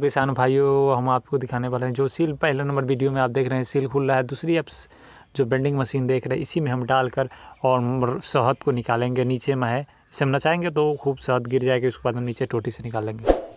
तो किसान भाइयों हम आपको दिखाने वाले हैं जो सील पहला नंबर वीडियो में आप देख रहे हैं सील खुल रहा है दूसरी अब जो बेंडिंग मशीन देख रहे हैं इसी में हम डालकर और शहद को निकालेंगे नीचे में है इसे हम नचाएंगे तो खूब शहद गिर जाएगी उसके बाद हम नीचे टोटी से निकालेंगे